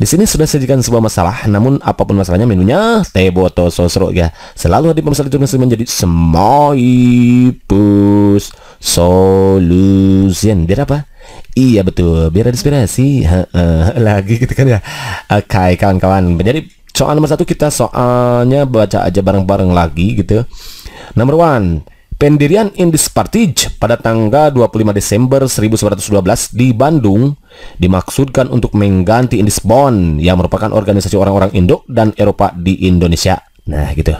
Di sini sudah sajikan sebuah masalah, namun apapun masalahnya menunya teh sosro ya. Selalu hadir pemirsa itu menjadi semaipus solution. Biar apa? Iya betul, biar ada inspirasi. lagi gitu kan ya. Oke, okay, kawan-kawan. Jadi soal nomor satu kita soalnya baca aja bareng-bareng lagi gitu. Nomor one, pendirian Indis Partij pada tanggal 25 Desember 1912 di Bandung dimaksudkan untuk mengganti Indis Bon yang merupakan organisasi orang-orang Indo dan Eropa di Indonesia. Nah, gitu.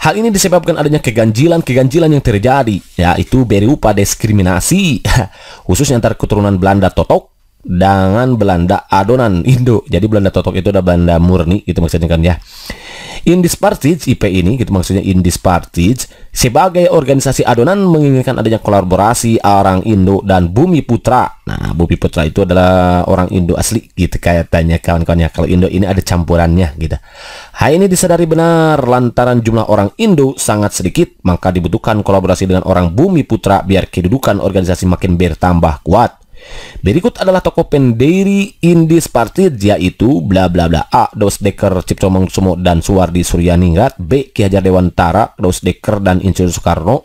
Hal ini disebabkan adanya keganjilan-keganjilan yang terjadi, yaitu berupa diskriminasi, khususnya antar keturunan Belanda Totok dengan Belanda adonan Indo. Jadi Belanda totok itu adalah Belanda murni gitu maksudnya kan ya. Indis Partij IP ini gitu maksudnya Indis Partij sebagai organisasi adonan menginginkan adanya kolaborasi orang Indo dan Bumi Putra. Nah, Bumi Putra itu adalah orang Indo asli gitu Kayak tanya kawan-kawannya. Kalau Indo ini ada campurannya gitu. Hal ini disadari benar lantaran jumlah orang Indo sangat sedikit, maka dibutuhkan kolaborasi dengan orang Bumi Putra biar kedudukan organisasi makin bertambah kuat. Berikut adalah toko pendiri Indis Partit yaitu bla bla bla A. Dos Deker Ciptomong Sumo dan Suwardi Suryaningrat B. Ki Hajar Dewantara Dos Deker dan Insinyur Soekarno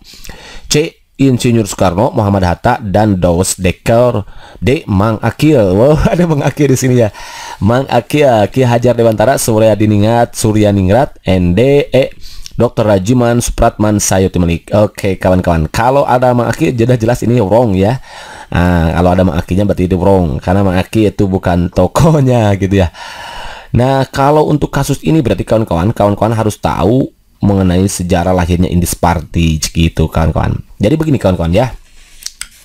C. Insinyur Soekarno, Muhammad Hatta, dan Dos Dekker D. Mang Akil. Wow, ada Mang Akil di sini ya. Mang Akil, Ki Hajar Dewantara, Surya Ningrat Surya Ningrat, ND, E. Dr. Rajiman Supratman Sayuti Melik. Oke, kawan-kawan. Kalau ada Mang Akil, jelas jelas ini wrong ya. Nah, kalau ada makinya berarti itu wrong karena maki itu bukan tokonya gitu ya. Nah, kalau untuk kasus ini berarti kawan-kawan kawan-kawan harus tahu mengenai sejarah lahirnya Indis Party gitu kawan-kawan. Jadi begini kawan-kawan ya.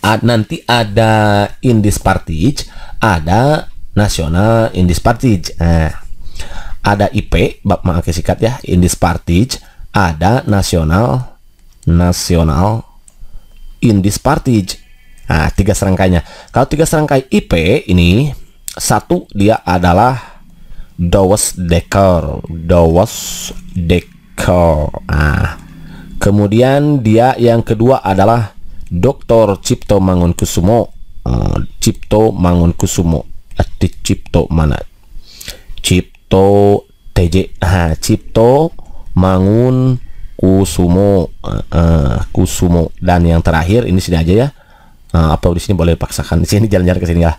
A ah, nanti ada Indis Party, ada Nasional Indis Party. Nah, ada IP, bab maaf sikat ya, Indis Party, ada Nasional Nasional Indis Party. Nah, tiga serangkainya. Kalau tiga serangkai IP ini satu dia adalah Dawes Dekor Dawes Dekor Nah, kemudian dia yang kedua adalah Dr. Cipto Mangunkusumo, uh, Cipto Mangunkusumo, eh, di Cipto mana? Cipto TJ, ah Cipto Mangun Kusumo, eh, Kusumo, dan yang terakhir ini sini aja ya. Nah, apa di sini boleh paksakan di sini jalan-jalan ke sini ya.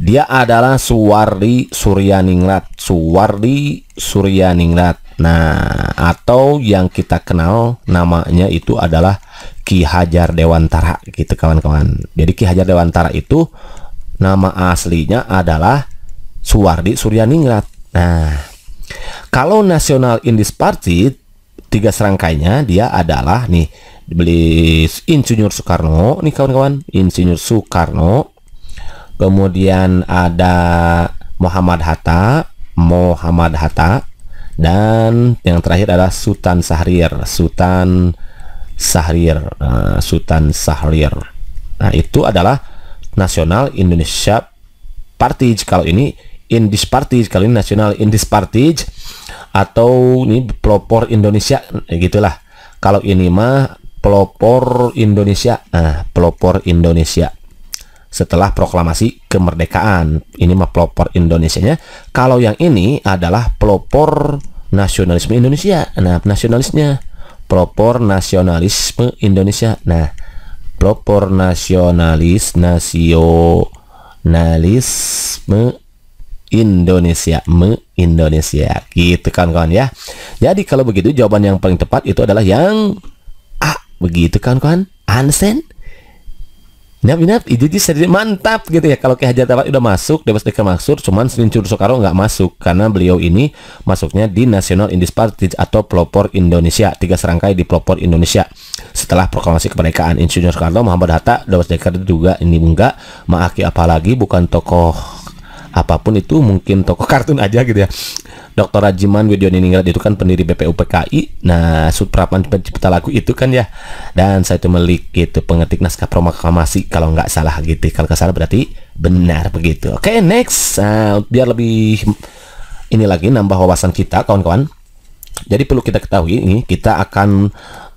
Dia adalah Suwardi Suryaningrat, Suwardi Suryaningrat. Nah, atau yang kita kenal namanya itu adalah Ki Hajar Dewantara gitu kawan-kawan. Jadi Ki Hajar Dewantara itu nama aslinya adalah Suwardi Suryaningrat. Nah, kalau National Indies Party tiga serangkainya dia adalah nih beli Insinyur Soekarno nih kawan-kawan Insinyur Soekarno kemudian ada Muhammad Hatta Muhammad Hatta dan yang terakhir adalah Sultan Sahrir Sultan Sahrir eh, Sultan Sahrir nah itu adalah Nasional Indonesia partij kalau ini Indis partij kalau ini Nasional Indis partij atau ini pelopor Indonesia ya gitulah kalau ini mah pelopor Indonesia nah pelopor Indonesia setelah proklamasi kemerdekaan ini mah pelopor Indonesia nya kalau yang ini adalah pelopor nasionalisme Indonesia nah nasionalisnya pelopor nasionalisme Indonesia nah pelopor nasionalis nasionalisme Indonesia me Indonesia gitu kan kawan ya jadi kalau begitu jawaban yang paling tepat itu adalah yang A begitu kan kawan Ansen Nap, nap, itu jadi mantap gitu ya. Kalau Ki Hajar Tawat udah masuk, Dewas Deka Maksur, cuman Selincur Soekaro nggak masuk karena beliau ini masuknya di National Indies Party atau Pelopor Indonesia, tiga serangkai di Pelopor Indonesia. Setelah proklamasi kemerdekaan Insinyur Soekarno, Muhammad Hatta, Dewas Deka juga ini enggak, Maaki apalagi bukan tokoh apapun itu mungkin toko kartun aja gitu ya Dr. Rajiman Widioningrat itu kan pendiri BPU PKI. nah Suprapan pencipta lagu itu kan ya dan saya itu Melik itu pengetik naskah proklamasi kalau nggak salah gitu kalau nggak salah berarti benar begitu oke okay, next nah, biar lebih ini lagi nambah wawasan kita kawan-kawan jadi perlu kita ketahui ini kita akan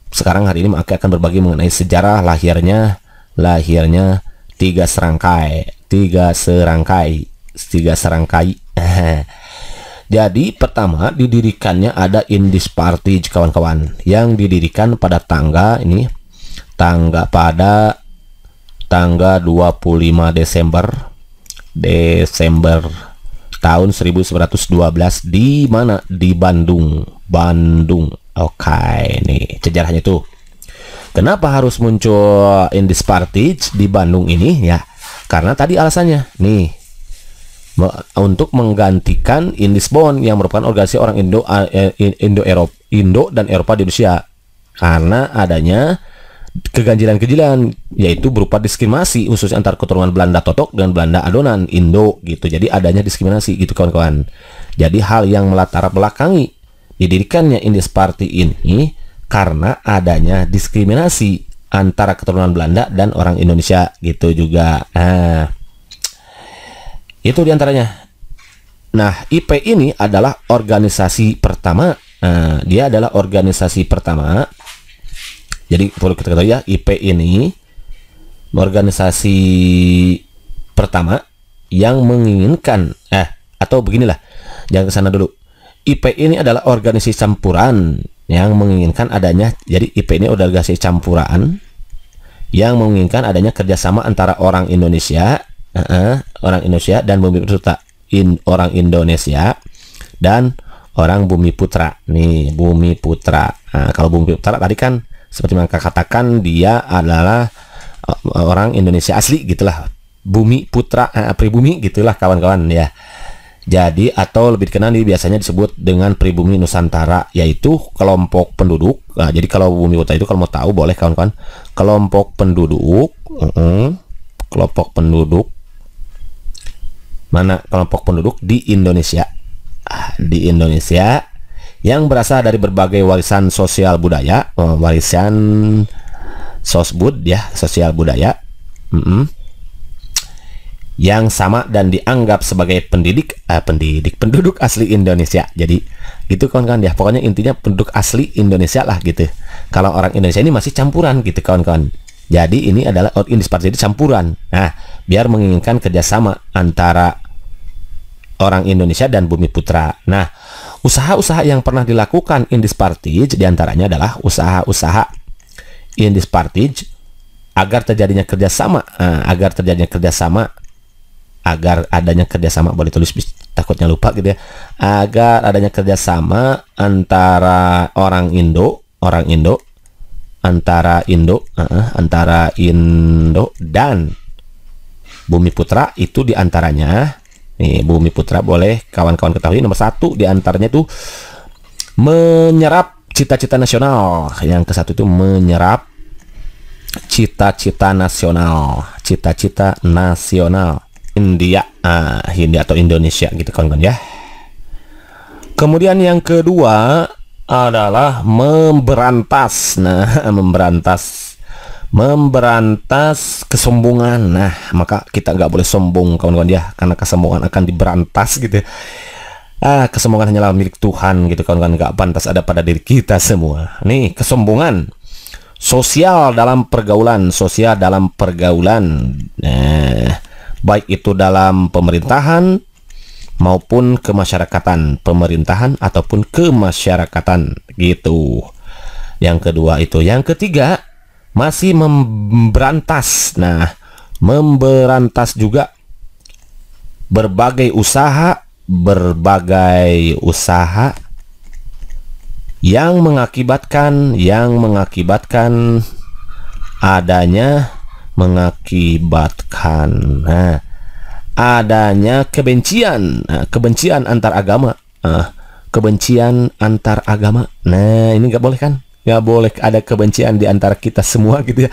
sekarang hari ini maka akan berbagi mengenai sejarah lahirnya lahirnya tiga serangkai tiga serangkai tiga serangkai jadi pertama didirikannya ada Indis Party kawan-kawan yang didirikan pada tangga ini tangga pada tangga 25 Desember Desember tahun 1912 di mana di Bandung Bandung oke okay, ini sejarahnya tuh kenapa harus muncul Indis Party di Bandung ini ya karena tadi alasannya nih untuk menggantikan Indisbon yang merupakan organisasi orang Indo eh, eh, Indo Eropa Indo dan Eropa di Rusia karena adanya keganjilan-keganjilan yaitu berupa diskriminasi khusus antar keturunan Belanda totok dan Belanda adonan Indo gitu jadi adanya diskriminasi gitu kawan-kawan jadi hal yang melatar belakangi didirikannya Indis Party ini karena adanya diskriminasi antara keturunan Belanda dan orang Indonesia gitu juga nah itu diantaranya. Nah, IP ini adalah organisasi pertama. Nah, dia adalah organisasi pertama. Jadi perlu kita ketahui ya, IP ini organisasi pertama yang menginginkan eh atau beginilah. Jangan ke sana dulu. IP ini adalah organisasi campuran yang menginginkan adanya jadi IP ini organisasi campuran yang menginginkan adanya kerjasama antara orang Indonesia uh -uh, orang Indonesia dan bumi putra in, orang Indonesia dan orang bumi putra nih bumi putra nah, kalau bumi putra tadi kan seperti maka katakan dia adalah eh, orang Indonesia asli gitulah bumi putra eh, pribumi gitulah kawan-kawan ya jadi atau lebih dikenal ini biasanya disebut dengan pribumi Nusantara yaitu kelompok penduduk nah, jadi kalau bumi putra itu kalau mau tahu boleh kawan-kawan kelompok penduduk uh -uh, kelompok penduduk mana kelompok penduduk di Indonesia. Ah, di Indonesia yang berasal dari berbagai warisan sosial budaya, eh, warisan sosbud ya, sosial budaya. Mm -mm yang sama dan dianggap sebagai pendidik eh, pendidik penduduk asli Indonesia. Jadi gitu kawan-kawan ya. Pokoknya intinya penduduk asli Indonesia lah gitu. Kalau orang Indonesia ini masih campuran gitu kawan-kawan. Jadi ini adalah out in part jadi campuran. Nah, biar menginginkan kerjasama antara orang Indonesia dan Bumi Putra. Nah, usaha-usaha yang pernah dilakukan Indis Partij diantaranya adalah usaha-usaha Indis Partij agar terjadinya kerjasama, eh, agar terjadinya kerjasama, agar adanya kerjasama boleh tulis takutnya lupa gitu ya, agar adanya kerjasama antara orang Indo, orang Indo, antara Indo, eh, antara Indo dan Bumi Putra itu diantaranya Nih, Bumi Putra boleh kawan-kawan ketahui nomor satu diantaranya tuh menyerap cita-cita nasional. Yang ke satu itu menyerap cita-cita nasional, cita-cita nasional India, ah, India atau Indonesia gitu kawan-kawan ya. Kemudian yang kedua adalah memberantas. Nah, memberantas memberantas kesombongan. Nah, maka kita nggak boleh sombong kawan-kawan ya, karena kesombongan akan diberantas gitu. Ya. Ah, kesombongan hanyalah milik Tuhan gitu kawan-kawan nggak pantas ada pada diri kita semua. Nih, kesombongan sosial dalam pergaulan, sosial dalam pergaulan. Nah, baik itu dalam pemerintahan maupun kemasyarakatan, pemerintahan ataupun kemasyarakatan gitu. Yang kedua itu, yang ketiga masih memberantas. Nah, memberantas juga berbagai usaha, berbagai usaha yang mengakibatkan yang mengakibatkan adanya mengakibatkan nah, adanya kebencian nah, kebencian antar agama nah, kebencian antar agama nah ini nggak boleh kan nggak boleh ada kebencian di antara kita semua gitu ya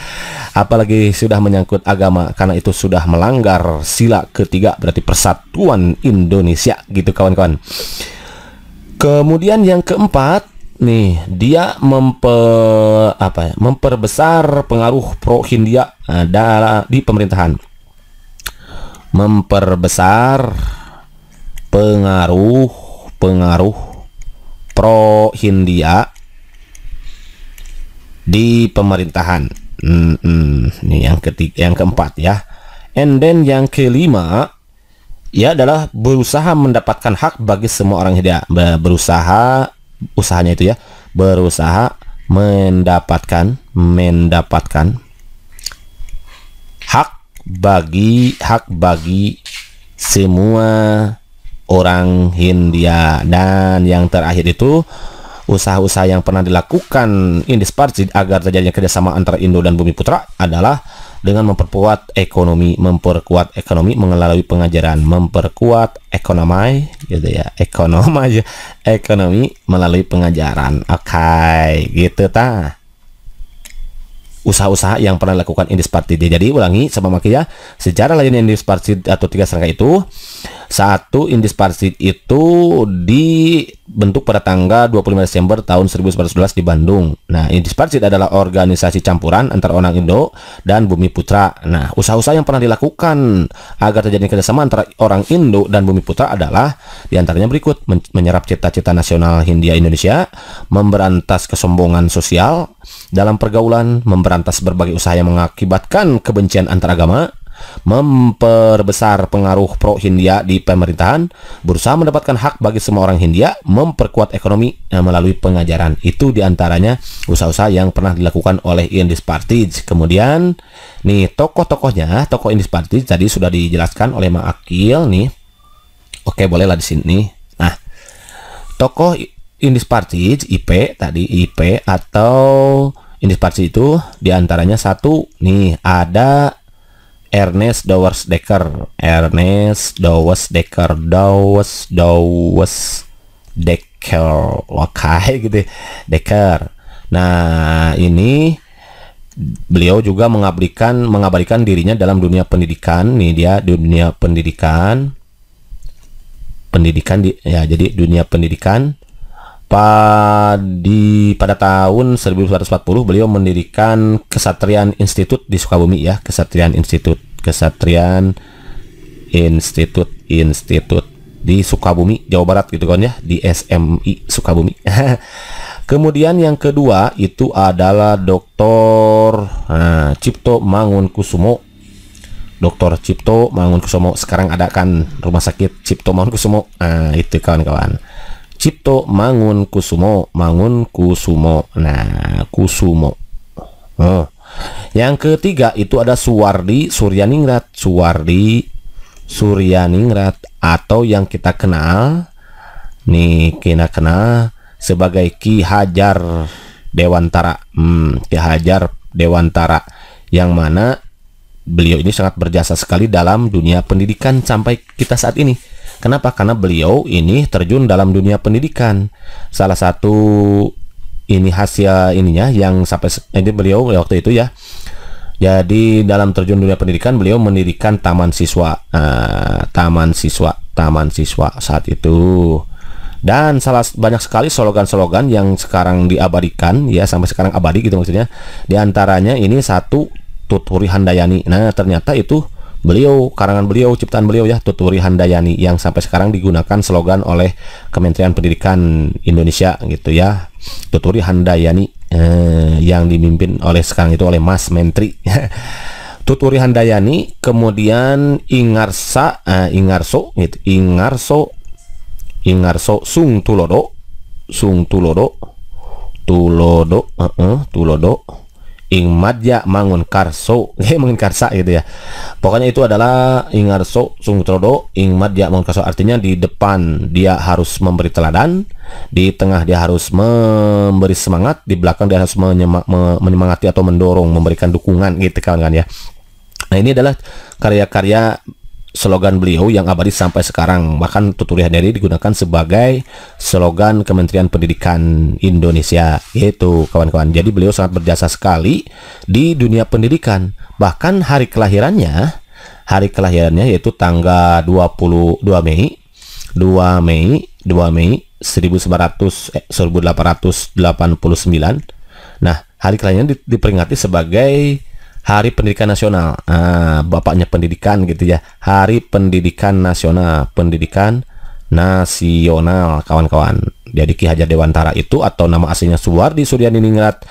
apalagi sudah menyangkut agama karena itu sudah melanggar sila ketiga berarti persatuan Indonesia gitu kawan-kawan kemudian yang keempat nih dia memper apa ya memperbesar pengaruh pro Hindia adalah di pemerintahan memperbesar pengaruh pengaruh pro Hindia di pemerintahan. Hmm, hmm, ini yang ketiga, yang keempat ya. And then yang kelima ya adalah berusaha mendapatkan hak bagi semua orang hidayah. Berusaha usahanya itu ya, berusaha mendapatkan mendapatkan hak bagi hak bagi semua orang Hindia dan yang terakhir itu usaha-usaha yang pernah dilakukan Indisparjit agar terjadinya kerjasama antara Indo dan Bumi Putra adalah dengan memperkuat ekonomi, memperkuat ekonomi melalui pengajaran, memperkuat ekonomi, gitu ya, ekonomi aja, ekonomi melalui pengajaran. Oke, okay, gitu ta. Usaha-usaha yang pernah dilakukan Parti. Jadi ulangi sama ya, sejarah lainnya Parti atau tiga serangka itu satu indisparsit itu dibentuk pada tanggal 25 Desember tahun 1911 di Bandung. Nah, indisparsit adalah organisasi campuran antara orang Indo dan Bumi Putra. Nah, usaha-usaha yang pernah dilakukan agar terjadi kerjasama antara orang Indo dan Bumi Putra adalah diantaranya berikut men menyerap cita-cita nasional Hindia Indonesia, memberantas kesombongan sosial dalam pergaulan, memberantas berbagai usaha yang mengakibatkan kebencian antaragama, memperbesar pengaruh pro-Hindia di pemerintahan, berusaha mendapatkan hak bagi semua orang Hindia, memperkuat ekonomi eh, melalui pengajaran. Itu diantaranya usaha-usaha yang pernah dilakukan oleh Indis Partij. Kemudian, nih tokoh-tokohnya, tokoh Indis Partij tadi sudah dijelaskan oleh Mang Akil nih. Oke, bolehlah di sini. Nah, tokoh Indis Partij IP tadi IP atau Indis itu diantaranya satu nih ada Ernest Dowers Decker Ernest Dowers Decker Dowers Dowers Decker Wakai gitu ya. Decker nah ini beliau juga mengabdikan mengabadikan dirinya dalam dunia pendidikan Ini dia dunia pendidikan pendidikan di, ya jadi dunia pendidikan Padi, pada tahun 1940 beliau mendirikan Kesatrian Institut di Sukabumi ya, Kesatrian Institut, Kesatrian Institut, Institut di Sukabumi, Jawa Barat gitu kan ya, di SMI Sukabumi. Kemudian yang kedua itu adalah Dr. Nah, Cipto Mangunkusumo. Dr. Cipto Mangunkusumo sekarang ada kan Rumah Sakit Cipto Mangunkusumo. Nah, itu kawan-kawan. Cipto Mangun Kusumo, Mangun Kusumo. Nah, Kusumo. Oh. Yang ketiga itu ada Suwardi Suryaningrat, Suwardi Suryaningrat atau yang kita kenal nih kita kenal sebagai Ki Hajar Dewantara. Hmm, Ki Hajar Dewantara yang mana beliau ini sangat berjasa sekali dalam dunia pendidikan sampai kita saat ini Kenapa? Karena beliau ini terjun dalam dunia pendidikan. Salah satu ini hasil ininya yang sampai ini beliau ya waktu itu ya. Jadi dalam terjun dunia pendidikan beliau mendirikan taman siswa, uh, taman siswa, taman siswa saat itu. Dan salah banyak sekali slogan-slogan yang sekarang diabadikan ya sampai sekarang abadi gitu maksudnya. Di antaranya ini satu Tuturi Handayani. Nah, ternyata itu beliau, karangan beliau, ciptaan beliau ya, Tuturi Handayani yang sampai sekarang digunakan slogan oleh Kementerian Pendidikan Indonesia gitu ya. Tuturi Handayani eh, yang dimimpin oleh sekarang itu oleh Mas Menteri. Tuturi Handayani, kemudian Ingarsa, eh, Ingarso, gitu, Ingarso, Ingarso Sung Tulodo, Sung eh, eh, Tulodo, Tulodo, uh -uh, Tulodo, mangun karso, mangun karsa gitu ya pokoknya itu adalah Ingarso Sungtrodo mangun karso artinya di depan dia harus memberi teladan di tengah dia harus memberi semangat di belakang dia harus menyemak, menyemangati atau mendorong memberikan dukungan gitu kan kan ya nah ini adalah karya-karya slogan beliau yang abadi sampai sekarang. Bahkan tutorial dari digunakan sebagai slogan Kementerian Pendidikan Indonesia. yaitu kawan-kawan. Jadi beliau sangat berjasa sekali di dunia pendidikan. Bahkan hari kelahirannya, hari kelahirannya yaitu tanggal 22 Mei, 2 Mei, 2 Mei 1900 eh, 1889. Nah, hari kelahirannya diperingati sebagai Hari Pendidikan Nasional. Ah, bapaknya pendidikan gitu ya. Hari Pendidikan Nasional, pendidikan nasional kawan-kawan. Jadi Ki Hajar Dewantara itu atau nama aslinya Suwardi Suryaningrat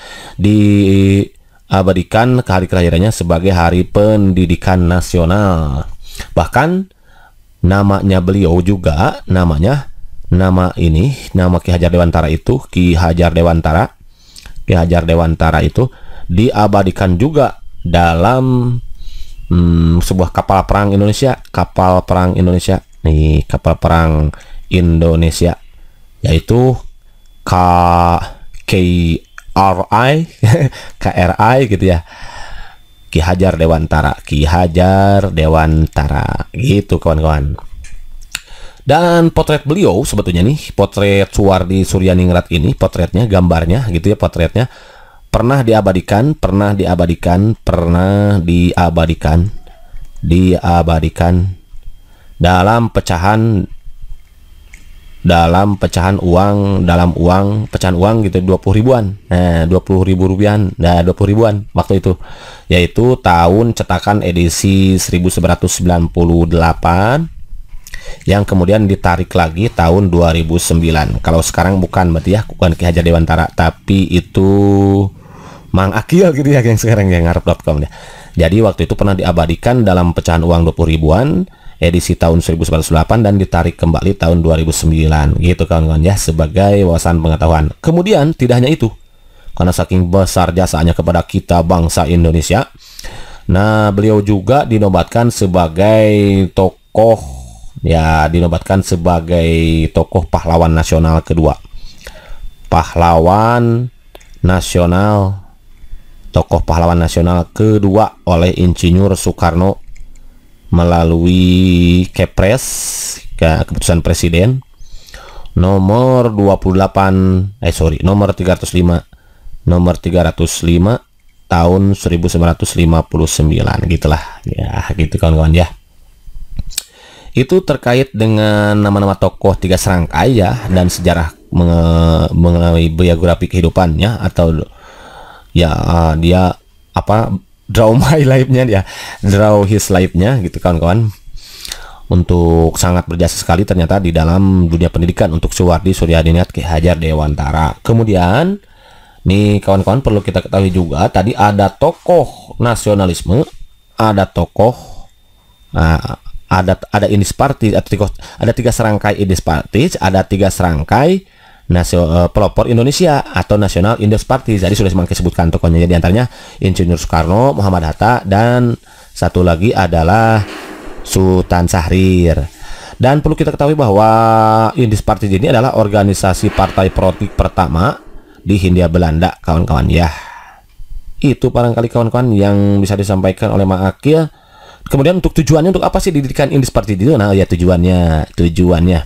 abadikan ke hari kelahirannya sebagai Hari Pendidikan Nasional. Bahkan namanya beliau juga namanya nama ini nama Ki Hajar Dewantara itu Ki Hajar Dewantara Ki Hajar Dewantara itu diabadikan juga dalam hmm, sebuah kapal perang Indonesia, kapal perang Indonesia, nih kapal perang Indonesia, yaitu K K K R I R I gitu ya. Ki Hajar Dewantara, Ki Hajar Dewantara, gitu kawan-kawan. Dan potret beliau sebetulnya nih, potret Suwardi Suryaningrat ini, potretnya, gambarnya gitu ya, potretnya pernah diabadikan, pernah diabadikan, pernah diabadikan, diabadikan dalam pecahan dalam pecahan uang dalam uang pecahan uang gitu 20 ribuan nah 20 ribu rupiah nah 20 ribuan waktu itu yaitu tahun cetakan edisi 1998 yang kemudian ditarik lagi tahun 2009 kalau sekarang bukan berarti ya bukan Ki Hajar Dewantara tapi itu Mang Akil gitu ya yang sekarang yang ngarep.com ya. Jadi waktu itu pernah diabadikan dalam pecahan uang 20 ribuan edisi tahun 1908 dan ditarik kembali tahun 2009 gitu kawan-kawan ya sebagai wawasan pengetahuan. Kemudian tidak hanya itu, karena saking besar jasanya kepada kita bangsa Indonesia. Nah, beliau juga dinobatkan sebagai tokoh ya dinobatkan sebagai tokoh pahlawan nasional kedua. Pahlawan nasional tokoh pahlawan nasional kedua oleh Insinyur Soekarno melalui Kepres ke keputusan presiden nomor 28 eh sorry nomor 305 nomor 305 tahun 1959 gitulah ya gitu kawan-kawan ya itu terkait dengan nama-nama tokoh tiga serangkai ya dan sejarah mengenai biografi kehidupannya atau ya uh, dia apa draw my life-nya dia draw his life-nya gitu kawan-kawan untuk sangat berjasa sekali ternyata di dalam dunia pendidikan untuk Suwardi Suryadinat Ki Hajar Dewantara kemudian nih kawan-kawan perlu kita ketahui juga tadi ada tokoh nasionalisme ada tokoh nah, ada ada ini partis ada tiga ada tiga serangkai ini partis ada tiga serangkai nasional uh, eh, pelopor Indonesia atau nasional Indus Party. Jadi sudah semakin sebutkan tokohnya di antaranya Insinyur Soekarno, Muhammad Hatta dan satu lagi adalah Sultan Sahrir. Dan perlu kita ketahui bahwa Indus Party ini adalah organisasi partai politik pertama di Hindia Belanda, kawan-kawan ya. Itu barangkali kawan-kawan yang bisa disampaikan oleh Mak Akil. Kemudian untuk tujuannya untuk apa sih didirikan Indis Party itu? Nah, ya tujuannya, tujuannya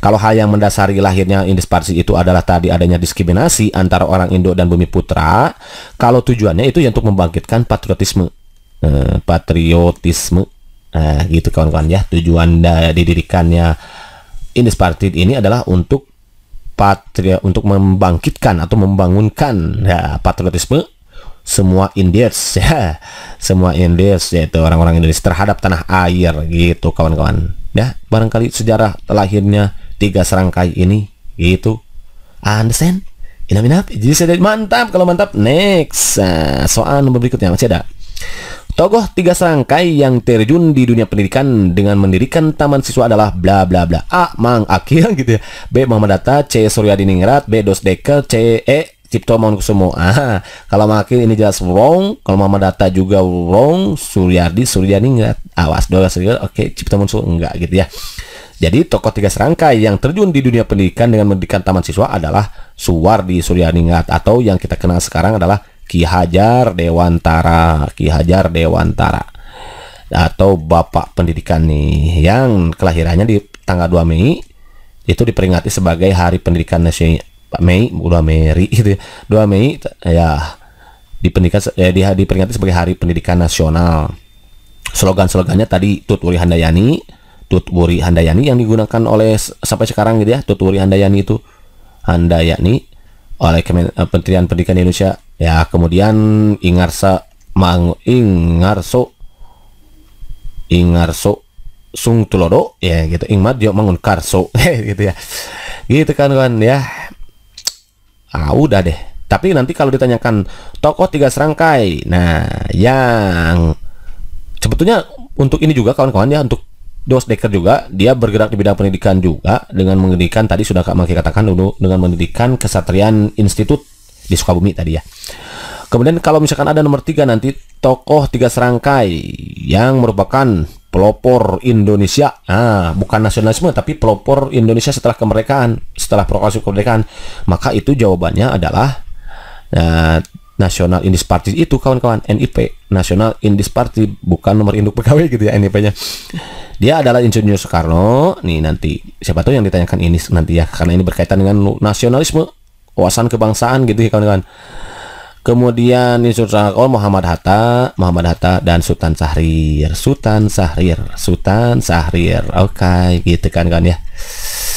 kalau hal yang mendasari lahirnya indisparsi itu adalah tadi adanya diskriminasi antara orang Indo dan bumi putra, kalau tujuannya itu ya untuk membangkitkan patriotisme. Eh, patriotisme. eh, gitu kawan-kawan ya. Tujuan didirikannya indisparsi ini adalah untuk patria untuk membangkitkan atau membangunkan ya, patriotisme semua Indians ya semua Indians yaitu orang-orang Indonesia terhadap tanah air gitu kawan-kawan ya barangkali sejarah lahirnya tiga serangkai ini gitu understand inap inap jadi saya mantap kalau mantap next nah, soal nomor berikutnya masih ada Tokoh tiga serangkai yang terjun di dunia pendidikan dengan mendirikan taman siswa adalah bla bla bla A. Mang Akil gitu ya. B. mama data C. Suryadi Ningrat, B. Dos Dekel, C. E. Cipto Mangunkusumo. Ah, kalau Mang Akil ini jelas wrong, kalau mama data juga wrong, Suryadi Suryadi Ningrat. Awas dua Suryadi. Oke, cipta Cipto enggak gitu ya. Jadi tokoh tiga serangkai yang terjun di dunia pendidikan dengan mendirikan taman siswa adalah Suwardi Suryaningat atau yang kita kenal sekarang adalah Ki Hajar Dewantara, Ki Hajar Dewantara atau Bapak Pendidikan nih yang kelahirannya di tanggal 2 Mei itu diperingati sebagai Hari Pendidikan Nasional Mei dua Mei gitu ya. 2 Mei ya dipendidikan eh, diperingati sebagai Hari Pendidikan Nasional. Slogan-slogannya tadi Tuturi Handayani Tutwuri Handayani yang digunakan oleh sampai sekarang gitu ya Tutwuri Handayani itu Handayani oleh eh, Kementerian Pendidikan Indonesia ya kemudian Ingarsa Mang Ingarso Ingarso Sung Tulodo ya gitu Ingmat Yo Mangun Karso ya gitu ya gitu kan kan ya ah udah deh tapi nanti kalau ditanyakan tokoh tiga serangkai, nah yang sebetulnya untuk ini juga kawan-kawan ya untuk Dos Dekker juga dia bergerak di bidang pendidikan juga dengan mendirikan tadi sudah Kak Maki katakan dulu dengan mendirikan kesatrian institut di Sukabumi tadi ya. Kemudian kalau misalkan ada nomor tiga nanti tokoh tiga serangkai yang merupakan pelopor Indonesia. Ah, bukan nasionalisme tapi pelopor Indonesia setelah kemerdekaan, setelah proklamasi kemerdekaan. Maka itu jawabannya adalah nah, Nasional Indies Party itu kawan-kawan NIP Nasional Indies Party bukan nomor induk pegawai gitu ya NIP-nya dia adalah insinyur Soekarno nih nanti siapa tuh yang ditanyakan ini nanti ya karena ini berkaitan dengan nasionalisme wawasan kebangsaan gitu ya kawan-kawan kemudian insinyur Soekarno oh, Muhammad Hatta Muhammad Hatta dan Sultan Sahrir Sultan Sahrir Sultan Sahrir oke okay, gitu kan kan ya